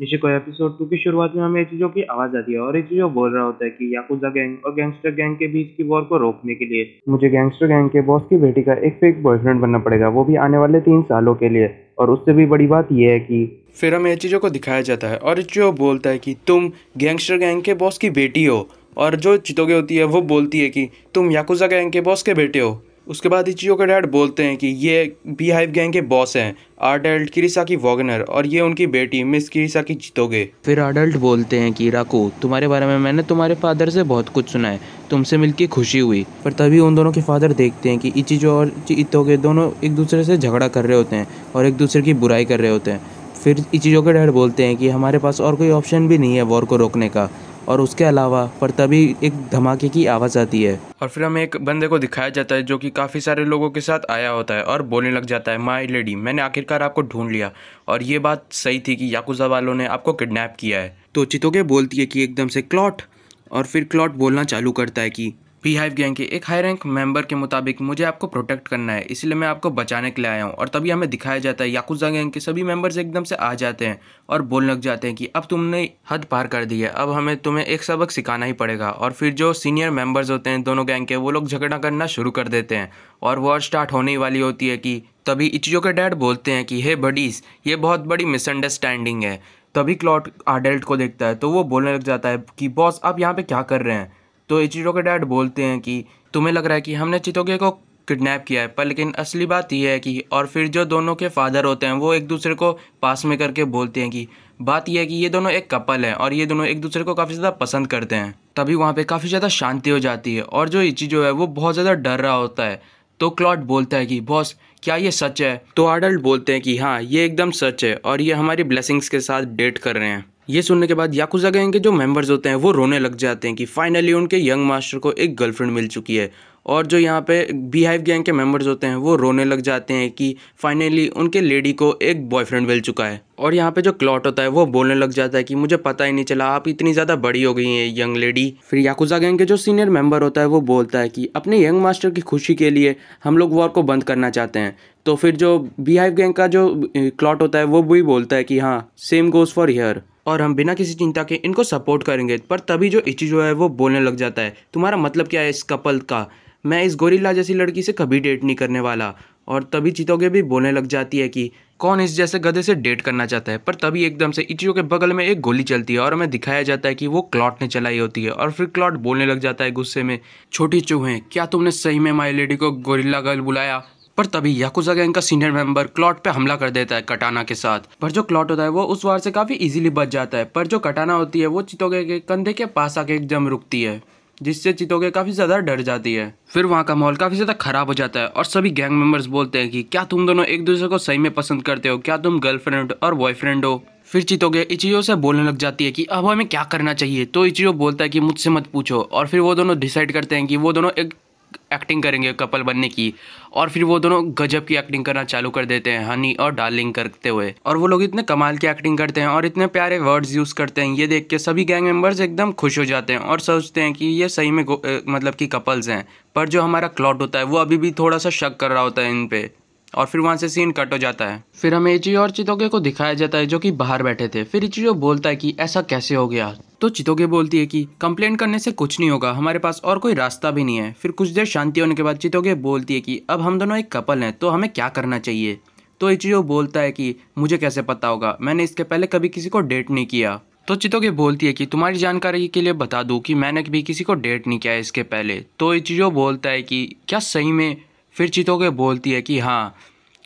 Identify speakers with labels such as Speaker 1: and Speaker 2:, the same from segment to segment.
Speaker 1: जैसे कोई episode to की शुरुआत में हमें चीज़ों की आवाज आती है और ये चीज़ों बोल रहा होता है कि याकूजा गैंग और गैंगस्टर गैंग के बीच की वॉर को रोकने के लिए मुझे गैंगस्टर गैंग के बॉस की बेटी का एक फेक बॉयफ्रेंड बनना पड़ेगा वो भी आने वाले तीन सालों के लिए और उससे भी बड़ी बात यह है कि फिर हमें चीज़ों को दिखाया जाता है और जो बोलता है कि तुम गैंगस्टर गैंग के बॉस की बेटी हो और जो चितोगे होती है वो बोलती है कि तुम याकूजा गैंग के बॉस के बेटे हो उसके बाद इचियो का डैड बोलते हैं कि ये बी हाइव गैंग के बॉस हैं आडल्ट किरिसा की वॉगनर और ये उनकी बेटी मिस किरिसा की जीतोगे फिर आडल्ट बोलते हैं कि राकू तुम्हारे बारे में मैंने तुम्हारे फादर से बहुत कुछ सुना है तुमसे मिलकर खुशी हुई पर तभी उन दोनों के फादर देखते हैं कि इचिजो और इतोगे दोनों एक दूसरे से झगड़ा कर रहे होते हैं और एक दूसरे की बुराई कर रहे होते हैं फिर इचिजो के डैड बोलते हैं कि हमारे पास और कोई ऑप्शन भी नहीं है वॉर को रोकने का और उसके अलावा पर तभी एक धमाके की आवाज़ आती है और फिर हमें एक बंदे को दिखाया जाता है जो कि काफ़ी सारे लोगों के साथ आया होता है और बोलने लग जाता है माई लेडी मैंने आखिरकार आपको ढूंढ लिया और ये बात सही थी कि याकूजा वालों ने आपको किडनेप किया है तो चितोके बोलती है कि एकदम से क्लॉट और फिर क्लॉट बोलना चालू करता है कि भी हाइव गैंग के एक हाई रैंक मेंबर के मुताबिक मुझे आपको प्रोटेक्ट करना है इसलिए मैं आपको बचाने के लिए आया हूँ और तभी हमें दिखाया जाता है याकुजा गैंग के सभी मेंबर्स एकदम से आ जाते हैं और बोलने लग जाते हैं कि अब तुमने हद पार कर दी है अब हमें तुम्हें एक सबक सिखाना ही पड़ेगा और फिर जो सीनियर मेम्बर्स होते हैं दोनों गैंग के वो लोग झगड़ा करना शुरू कर देते हैं और वॉर स्टार्ट होने वाली होती है कि तभी इचियो के डैड बोलते हैं कि हे बडीज़ ये बहुत बड़ी मिसअंडरस्टैंडिंग है तभी क्लॉट आडल्ट को देखता है तो वो बोलने लग जाता है कि बॉस आप यहाँ पर क्या कर रहे हैं तो इचिरो के डैड बोलते हैं कि तुम्हें लग रहा है कि हमने चितोगे को किडनैप किया है पर लेकिन असली बात यह है कि और फिर जो दोनों के फादर होते हैं वो एक दूसरे को पास में करके बोलते हैं कि बात यह है कि ये दोनों एक कपल हैं और ये दोनों एक दूसरे को काफ़ी ज़्यादा पसंद करते हैं तभी वहाँ पे काफ़ी ज़्यादा शांति हो जाती है और जो इची जो है वो बहुत ज़्यादा डर रहा होता है तो क्लॉट बोलता है कि बॉस क्या ये सच है तो अडल्ट बोलते हैं कि हाँ ये एकदम सच है और ये हमारी ब्लेसिंग्स के साथ डेट कर रहे हैं ये सुनने के बाद याकूजा गैंग के जो मेंबर्स होते हैं वो रोने लग जाते हैं कि फाइनली उनके यंग मास्टर को एक गर्लफ्रेंड मिल चुकी है और जो यहाँ पे बीहाइव गैंग के मेंबर्स होते हैं वो रोने लग जाते हैं कि फाइनली उनके लेडी को एक बॉयफ्रेंड मिल चुका है और यहाँ पे जो क्लॉट होता है वो बोलने लग जाता है कि मुझे पता ही नहीं चला आप इतनी ज़्यादा बड़ी हो गई हैं यंग लेडी फिर याकुजा गैंग के जो सीनियर मेंबर होता है वो बोलता है कि अपने यंग मास्टर की खुशी के लिए हम लोग वॉर को बंद करना चाहते हैं तो फिर जो बीहाइव गैंग का जो क्लॉट होता है वो भी बोलता है कि हाँ सेम गोज़ फॉर हेयर और हम बिना किसी चिंता के इनको सपोर्ट करेंगे पर तभी जो जो है वो बोलने लग जाता है तुम्हारा मतलब क्या है इस कपल का मैं इस गोरिल्ला जैसी लड़की से कभी डेट नहीं करने वाला और तभी चितोगे भी बोलने लग जाती है कि कौन इस जैसे गधे से डेट करना चाहता है पर तभी एकदम से इचियो के बगल में एक गोली चलती है और हमें दिखाया जाता है कि वो क्लॉट ने चलाई होती है और फिर क्लॉट बोलने लग जाता है गुस्से में छोटी चूहे क्या तुमने सही में माई लेडी को गोरिल्ला गर्ल बुलाया पर तभी याकुजा गैंग का सीनियर मेंबर क्लॉट पे हमला कर देता है कटाना के साथ पर जो क्लॉट होता है वो उस वार से काफी इजीली बच जाता है पर जो कटाना होती है वो चितोगे के कंधे के पास आके एकदम रुकती है जिससे चितोगे काफ़ी ज़्यादा डर जाती है फिर वहाँ का माहौल काफ़ी ज़्यादा ख़राब हो जाता है और सभी गैंग मेंबर्स बोलते हैं कि क्या तुम दोनों एक दूसरे को सही में पसंद करते हो क्या तुम गर्लफ्रेंड और बॉयफ्रेंड हो फिर चितोगे इचियो से बोलने लग जाती है कि अब हमें क्या करना चाहिए तो इचियो बोलता है कि मुझसे मत पूछो और फिर वो दोनों डिसाइड करते हैं कि वो दोनों एक एक्टिंग करेंगे कपल बनने की और फिर वो दोनों गजब की एक्टिंग करना चालू कर देते हैं हनी और डार्लिंग करते हुए और वो लोग इतने कमाल की एक्टिंग करते हैं और इतने प्यारे वर्ड्स यूज़ करते हैं ये देख के सभी गैंग मेम्बर्स एकदम खुश हो जाते हैं और सोचते हैं कि ये सही में मतलब कि कपल्स हैं पर जो हमारा क्लॉट होता है वो अभी भी थोड़ा सा शक कर रहा होता है इन पर और फिर वहाँ से सीन कट हो जाता है फिर हमें इची और चितोगे को दिखाया जाता है जो कि बाहर बैठे थे फिर इचियो बोलता है कि ऐसा कैसे हो गया तो चितोगे बोलती है कि कंप्लेंट करने से कुछ नहीं होगा हमारे पास और कोई रास्ता भी नहीं है फिर कुछ देर शांति होने के बाद चितोगे बोलती है कि अब हम दोनों एक कपल हैं तो हमें क्या करना चाहिए तो इचियो बोलता है कि मुझे कैसे पता होगा मैंने इसके पहले कभी किसी को डेट नहीं किया तो चितोगे बोलती है कि तुम्हारी जानकारी के लिए बता दूँ कि मैंने भी किसी को डेट नहीं किया है इसके पहले तो इचियो बोलता है कि क्या सही में फिर चितोगे बोलती है कि हाँ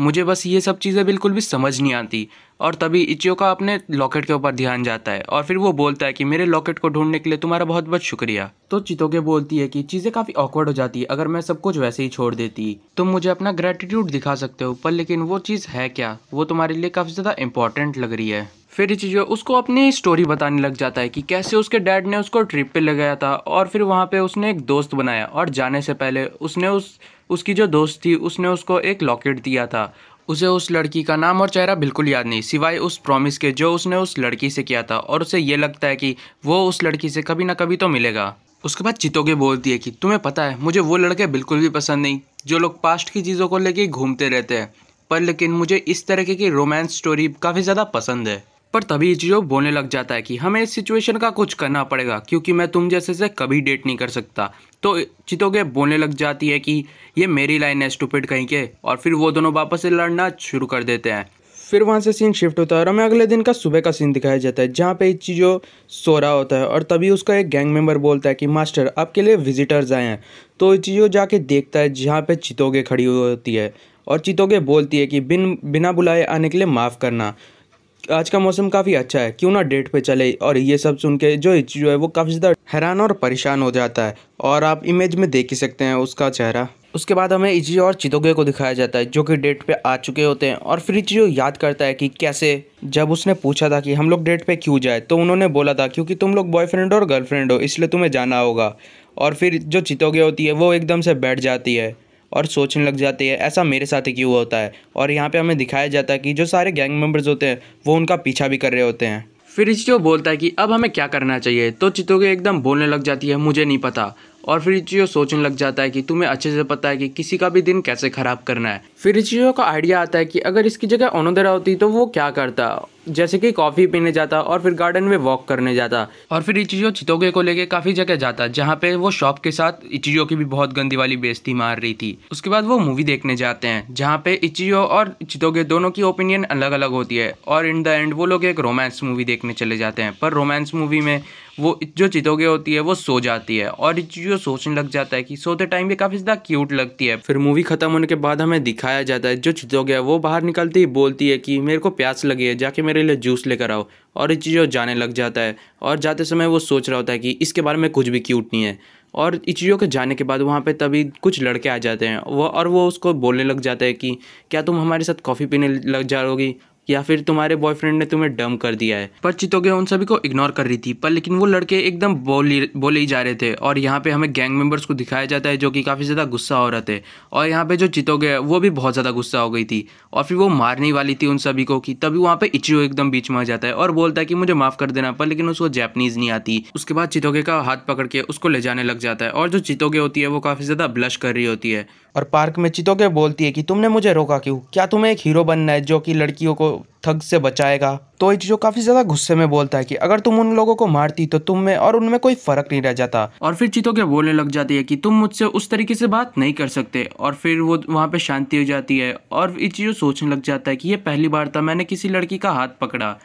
Speaker 1: मुझे बस ये सब चीज़ें बिल्कुल भी समझ नहीं आती और तभी इचियो का अपने लॉकेट के ऊपर ध्यान जाता है और फिर वो बोलता है कि मेरे लॉकेट को ढूंढने के लिए तुम्हारा बहुत बहुत शुक्रिया तो चितोगे बोलती है कि चीज़ें काफ़ी ऑकवर्ड हो जाती है अगर मैं सब कुछ वैसे ही छोड़ देती तुम मुझे अपना ग्रेटिट्यूड दिखा सकते हो पर लेकिन वो चीज़ है क्या वो तुम्हारे लिए काफ़ी ज़्यादा इंपॉर्टेंट लग रही है फिर ये चीज़ उसको अपनी स्टोरी बताने लग जाता है कि कैसे उसके डैड ने उसको ट्रिप पे लगाया था और फिर वहाँ पे उसने एक दोस्त बनाया और जाने से पहले उसने उस उसकी जो दोस्त थी उसने उसको एक लॉकेट दिया था उसे उस लड़की का नाम और चेहरा बिल्कुल याद नहीं सिवाय उस प्रॉमिस के जो उसने उस लड़की से किया था और उसे ये लगता है कि वो उस लड़की से कभी ना कभी तो मिलेगा उसके बाद चितोगे बोलती है कि तुम्हें पता है मुझे वो लड़के बिल्कुल भी पसंद नहीं जो लोग पास्ट की चीज़ों को लेके घूमते रहते हैं पर लेकिन मुझे इस तरीके की रोमांस स्टोरी काफ़ी ज़्यादा पसंद है पर तभी जो बोलने लग जाता है कि हमें इस सिचुएशन का कुछ करना पड़ेगा क्योंकि मैं तुम जैसे से कभी डेट नहीं कर सकता तो चितोगे बोलने लग जाती है कि ये मेरी लाइन है स्टूपिड कहीं के और फिर वो दोनों वापस से लड़ना शुरू कर देते हैं फिर वहाँ से सीन शिफ्ट होता है और हमें अगले दिन का सुबह का सीन दिखाया जाता है जहाँ पे चीज़ों सो रहा होता है और तभी उसका एक गैंग मेंबर बोलता है कि मास्टर आपके लिए विजिटर्स आए हैं तो चीज़ों जाके देखता है जहाँ पे चितोगे खड़ी होती है और चितोगे बोलती है कि बिन बिना बुलाए आने के लिए माफ़ करना आज का मौसम काफ़ी अच्छा है क्यों ना डेट पे चले और ये सब सुन के जो जो है वो काफ़ी ज़्यादा हैरान और परेशान हो जाता है और आप इमेज में देख ही सकते हैं उसका चेहरा उसके बाद हमें इजी और चितोगे को दिखाया जाता है जो कि डेट पे आ चुके होते हैं और फिर इचियो याद करता है कि कैसे जब उसने पूछा था कि हम लोग डेट पे क्यों जाए तो उन्होंने बोला था क्योंकि तुम लोग बॉयफ्रेंड और गर्लफ्रेंड हो इसलिए तुम्हें जाना होगा और फिर जो चितोगे होती है वो एकदम से बैठ जाती है और सोचने लग जाती है ऐसा मेरे साथ ही क्यों होता है और यहाँ पे हमें दिखाया जाता है कि जो सारे गैंग मेंबर्स होते हैं वो उनका पीछा भी कर रहे होते हैं फिर इस बोलता है कि अब हमें क्या करना चाहिए तो चितोगे एकदम बोलने लग जाती है मुझे नहीं पता और फिर इचियो सोचने लग जाता है कि तुम्हें अच्छे से पता है कि किसी का भी दिन कैसे ख़राब करना है फिर इचियो का आइडिया आता है कि अगर इसकी जगह ओनोदरा होती तो वो क्या करता जैसे कि कॉफ़ी पीने जाता और फिर गार्डन में वॉक करने जाता और फिर इचिजो चितोगे को लेके काफ़ी जगह जाता जहाँ पे वो शॉप के साथ इचिजो की भी बहुत गंदी वाली बेजती मार रही थी उसके बाद वो मूवी देखने जाते हैं जहाँ पे इचिजो और चितोगे दोनों की ओपिनियन अलग अलग होती है और इन द एंड वो लोग एक रोमांस मूवी देखने चले जाते हैं पर रोमांस मूवी में वो जो चितोगे होती है वो सो जाती है और जो सोचने लग जाता है कि सोते टाइम भी काफ़ी ज़्यादा क्यूट लगती है फिर मूवी ख़त्म होने के बाद हमें दिखाया जाता है जो चितोगे है वो बाहर निकलती है बोलती है कि मेरे को प्यास लगी है जाके मेरे मेरे लिए जूस लेकर आओ और ये चीज़ जाने लग जाता है और जाते समय वो सोच रहा होता है कि इसके बारे में कुछ भी क्यूट नहीं है और इन चीज़ों के जाने के बाद वहाँ पे तभी कुछ लड़के आ जाते हैं वो और वो उसको बोलने लग जाता है कि क्या तुम हमारे साथ कॉफ़ी पीने लग जाओगी या फिर तुम्हारे बॉयफ्रेंड ने तुम्हें डम कर दिया है पर चितोगे उन सभी को इग्नोर कर रही थी पर लेकिन वो लड़के एकदम बोले बोले ही जा रहे थे और यहाँ पे हमें गैंग मेंबर्स को दिखाया जाता है जो कि काफ़ी ज़्यादा गुस्सा हो रहे थे और यहाँ पे जो चितोगे वो भी बहुत ज़्यादा गुस्सा हो गई थी और फिर वो मारने वाली थी उन सभी को कि तभी वहाँ पे इचियो एकदम बीच में आ जाता है और बोलता है कि मुझे माफ़ कर देना पर लेकिन उसको जैपनीज़ नहीं आती उसके बाद चितोगे का हाथ पकड़ के उसको ले जाने लग जाता है और जो चितोगे होती है वो काफ़ी ज़्यादा ब्लश कर रही होती है और पार्क में चितो के बोलती है कि तुमने मुझे रोका क्यों क्या तुम्हें एक हीरो बनना है जो कि लड़कियों को ठग से बचाएगा तो चीज़ों काफी ज्यादा गुस्से में बोलता है कि अगर तुम उन लोगों को मारती तो तुम में और उनमें कोई फर्क नहीं रह जाता और फिर चितो के बोलने लग जाती है कि तुम मुझसे उस तरीके से बात नहीं कर सकते और फिर वो वहाँ पे शांति हो जाती है और चीज़ों सोचने लग जाता है कि ये पहली बार था मैंने किसी लड़की का हाथ पकड़ा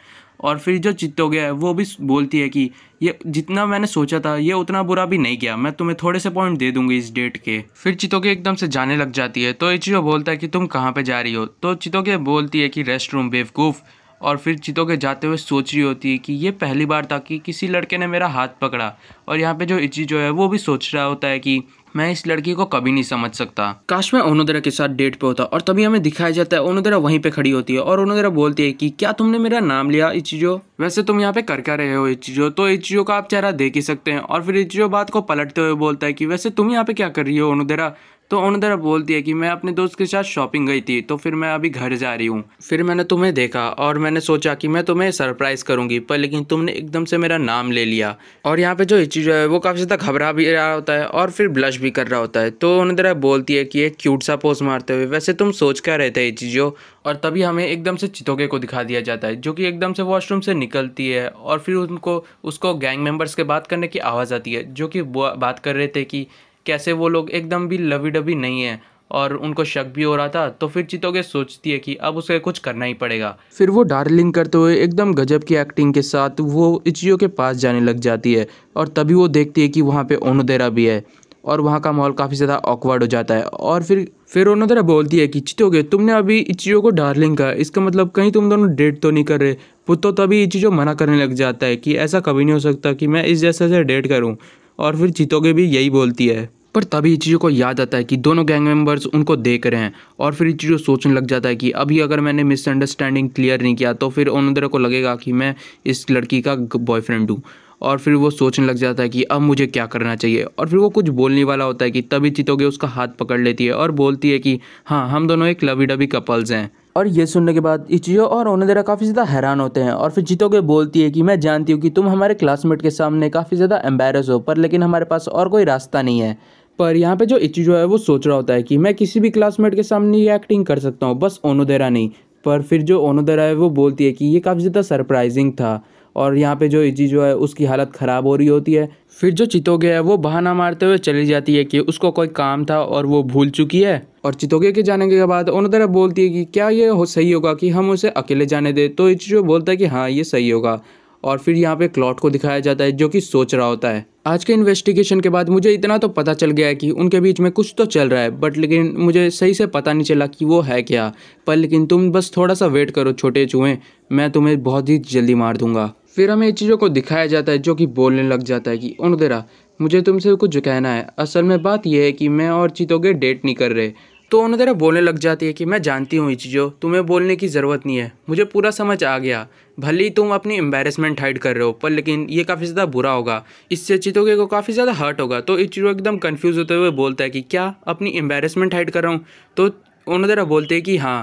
Speaker 1: और फिर जो गया है वो भी बोलती है कि ये जितना मैंने सोचा था ये उतना बुरा भी नहीं गया मैं तुम्हें थोड़े से पॉइंट दे दूंगी इस डेट के फिर चितोगे एकदम से जाने लग जाती है तो इचिरो बोलता है कि तुम कहाँ पे जा रही हो तो चितोगे बोलती है कि रेस्ट रूम बेवकूफ़ और फिर चितो के जाते हुए सोच रही होती है कि ये पहली बार था कि किसी लड़के ने मेरा हाथ पकड़ा और यहाँ पे जो इची जो है वो भी सोच रहा होता है कि मैं इस लड़की को कभी नहीं समझ सकता काश मैं ओनोदरा के साथ डेट पे होता और तभी हमें दिखाया जाता है ओनोदरा वहीं पे खड़ी होती है और ओनोदरा बोलती है कि क्या तुमने मेरा नाम लिया इचिजो वैसे तुम यहाँ पे कर क्या रहे हो इचिजो तो इचिजो का आप चेहरा देख ही सकते हैं और फिर इचिजो बात को पलटते हुए बोलता है कि वैसे तुम यहाँ पे क्या कर रही हो ओनोदरा तो ओनोदरा बोलती है कि मैं अपने दोस्त के साथ शॉपिंग गई थी तो फिर मैं अभी घर जा रही हूँ फिर मैंने तुम्हें देखा और मैंने सोचा कि मैं तुम्हें सरप्राइज़ करूंगी पर लेकिन तुमने एकदम से मेरा नाम ले लिया और यहाँ पे जो इचिजो है वो काफ़ी ज़्यादा घबरा भी रहा होता है और फिर ब्लश भी कर रहा होता है तो उन्हें ज़रा बोलती है कि एक क्यूट सा पोज मारते हुए वैसे तुम सोच क्या रहते है ये चीज़ों और तभी हमें एकदम से चितोके को दिखा दिया जाता है जो कि एकदम से वॉशरूम से निकलती है और फिर उनको उसको गैंग मेम्बर्स के बात करने की आवाज़ आती है जो कि बात कर रहे थे कि कैसे वो लोग एकदम भी लवी डबी नहीं है और उनको शक भी हो रहा था तो फिर चितोगे सोचती है कि अब उसे कुछ करना ही पड़ेगा फिर वो डार्लिंग करते हुए एकदम गजब की एक्टिंग के साथ वो इचियो के पास जाने लग जाती है और तभी वो देखती है कि वहाँ पे ओनोदेरा भी है और वहाँ का माहौल काफ़ी ज़्यादा ऑकवर्ड हो जाता है और फिर फिर उन्होंने तरह बोलती है कि चितोगे तुमने अभी चीज़ों को डार्लिंग कहा इसका मतलब कहीं तुम दोनों डेट तो नहीं कर रहे पुतो तभी चीज़ों मना करने लग जाता है कि ऐसा कभी नहीं हो सकता कि मैं इस जैसे से डेट करूँ और फिर चितोगे भी यही बोलती है पर तभी चीज़ों को याद आता है कि दोनों गैंग मेंबर्स उनको देख रहे हैं और फिर चीज़ों सोचने लग जाता है कि अभी अगर मैंने मिसअंडरस्टैंडिंग क्लियर नहीं किया तो फिर उन्होंने को लगेगा कि मैं इस लड़की का बॉयफ्रेंड हूँ और फिर वो सोचने लग जाता है कि अब मुझे क्या करना चाहिए और फिर वो कुछ बोलने वाला होता है कि तभी चितोगे उसका हाथ पकड़ लेती है और बोलती है कि हाँ हम दोनों एक लवी डबी कपल्स हैं और ये सुनने के बाद इचियो और ओनोदेरा काफ़ी ज़्यादा हैरान होते हैं और फिर जीतोगे बोलती है कि मैं जानती हूँ कि तुम हमारे क्लासमेट के सामने काफ़ी ज़्यादा एम्बेरस हो पर लेकिन हमारे पास और कोई रास्ता नहीं है पर यहाँ पे जो इचियो है वो सोच रहा होता है कि मैं किसी भी क्लासमेट के सामने ये एक्टिंग कर सकता हूँ बस ओनोदेरा नहीं पर फिर जो ओनोदेरा है वो बोलती है कि ये काफ़ी ज़्यादा सरप्राइजिंग था और यहाँ पे जो इजी जो है उसकी हालत ख़राब हो रही होती है फिर जो चितोगे है वो बहाना मारते हुए चली जाती है कि उसको कोई काम था और वो भूल चुकी है और चितोगे के जाने के बाद तरह बोलती है कि क्या ये हो सही होगा कि हम उसे अकेले जाने दें तो जो बोलता है कि हाँ ये सही होगा और फिर यहाँ पे क्लॉट को दिखाया जाता है जो कि सोच रहा होता है आज के इन्वेस्टिगेशन के बाद मुझे इतना तो पता चल गया है कि उनके बीच में कुछ तो चल रहा है बट लेकिन मुझे सही से पता नहीं चला कि वो है क्या पर लेकिन तुम बस थोड़ा सा वेट करो छोटे चूहे मैं तुम्हें बहुत ही जल्दी मार दूंगा फिर हमें ये चीज़ों को दिखाया जाता है जो कि बोलने लग जाता है कि उनदेरा मुझे तुमसे कुछ कहना है असल में बात यह है कि मैं और के डेट नहीं कर रहे तो उन्हें तरह बोलने लग जाती है कि मैं जानती हूँ ये चीज़ों तुम्हें बोलने की ज़रूरत नहीं है मुझे पूरा समझ आ गया भले ही तुम अपनी एम्बेरसमेंट हाइड कर रहे हो पर लेकिन ये काफ़ी ज़्यादा बुरा होगा इससे चितोगे को काफ़ी ज़्यादा हर्ट होगा तो इचिरो एकदम कन्फ्यूज़ होते हुए बोलता है कि क्या अपनी एम्बेरसमेंट हाइड कर रहा हूँ तो उन्होंने बोलते हैं कि हाँ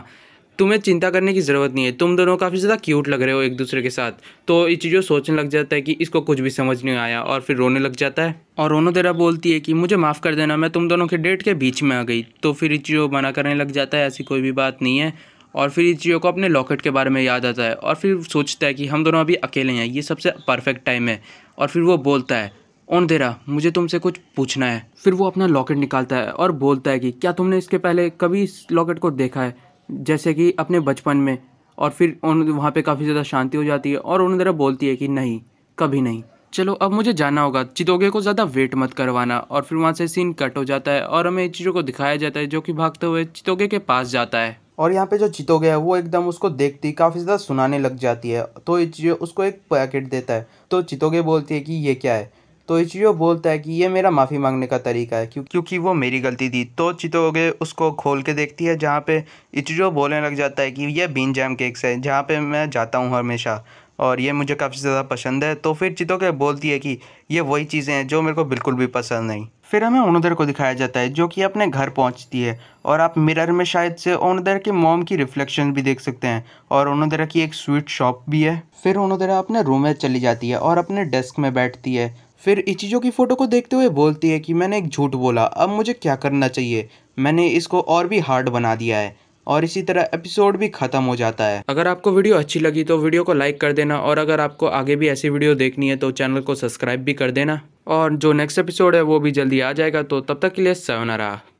Speaker 1: तुम्हें चिंता करने की ज़रूरत नहीं है तुम दोनों काफ़ी ज़्यादा क्यूट लग रहे हो एक दूसरे के साथ तो ये चीज़ों सोचने लग जाता है कि इसको कुछ भी समझ नहीं आया और फिर रोने लग जाता है और रोनो तेरा बोलती है कि मुझे माफ़ कर देना मैं तुम दोनों के डेट के बीच में आ गई तो फिर इचियो मना करने लग जाता है ऐसी कोई भी बात नहीं है और फिर इचियो को अपने लॉकेट के बारे में याद आता है और फिर सोचता है कि हम दोनों अभी अकेले हैं ये सबसे परफेक्ट टाइम है और फिर वो बोलता है ओन देरा मुझे तुमसे कुछ पूछना है फिर वो अपना लॉकेट निकालता है और बोलता है कि क्या तुमने इसके पहले कभी इस लॉकेट को देखा है जैसे कि अपने बचपन में और फिर उन वहाँ पे काफ़ी ज़्यादा शांति हो जाती है और उन ज़रा बोलती है कि नहीं कभी नहीं चलो अब मुझे जाना होगा चितोगे को ज़्यादा वेट मत करवाना और फिर वहाँ से सीन कट हो जाता है और हमें चीज़ों को दिखाया जाता है जो कि भागते हुए चितोगे के पास जाता है और यहाँ पे जो चितोगे है वो एकदम उसको देखती काफ़ी ज़्यादा सुनाने लग जाती है तो ये उसको एक पैकेट देता है तो चितोगे बोलती है कि ये क्या है तो इचियो बोलता है कि ये मेरा माफ़ी मांगने का तरीका है क्यों क्योंकि वो मेरी गलती थी तो चितोगे उसको खोल के देखती है जहाँ पे इचियो बोलने लग जाता है कि ये बीन जैम केक्स है जहाँ पे मैं जाता हूँ हमेशा और ये मुझे काफ़ी ज़्यादा पसंद है तो फिर चितोगे बोलती है कि ये वही चीज़ें हैं जो मेरे को बिल्कुल भी पसंद नहीं फिर हमें ओनदर को दिखाया जाता है जो कि अपने घर पहुंचती है और आप मिरर में शायद से ओनदर के मोम की रिफ्लेक्शन भी देख सकते हैं और ओनोदरा की एक स्वीट शॉप भी है फिर ओनोदरा अपने रूम में चली जाती है और अपने डेस्क में बैठती है फिर इचिजो की फ़ोटो को देखते हुए बोलती है कि मैंने एक झूठ बोला अब मुझे क्या करना चाहिए मैंने इसको और भी हार्ड बना दिया है और इसी तरह एपिसोड भी खत्म हो जाता है अगर आपको वीडियो अच्छी लगी तो वीडियो को लाइक कर देना और अगर आपको आगे भी ऐसी वीडियो देखनी है तो चैनल को सब्सक्राइब भी कर देना और जो नेक्स्ट एपिसोड है वो भी जल्दी आ जाएगा तो तब तक के लिए रहा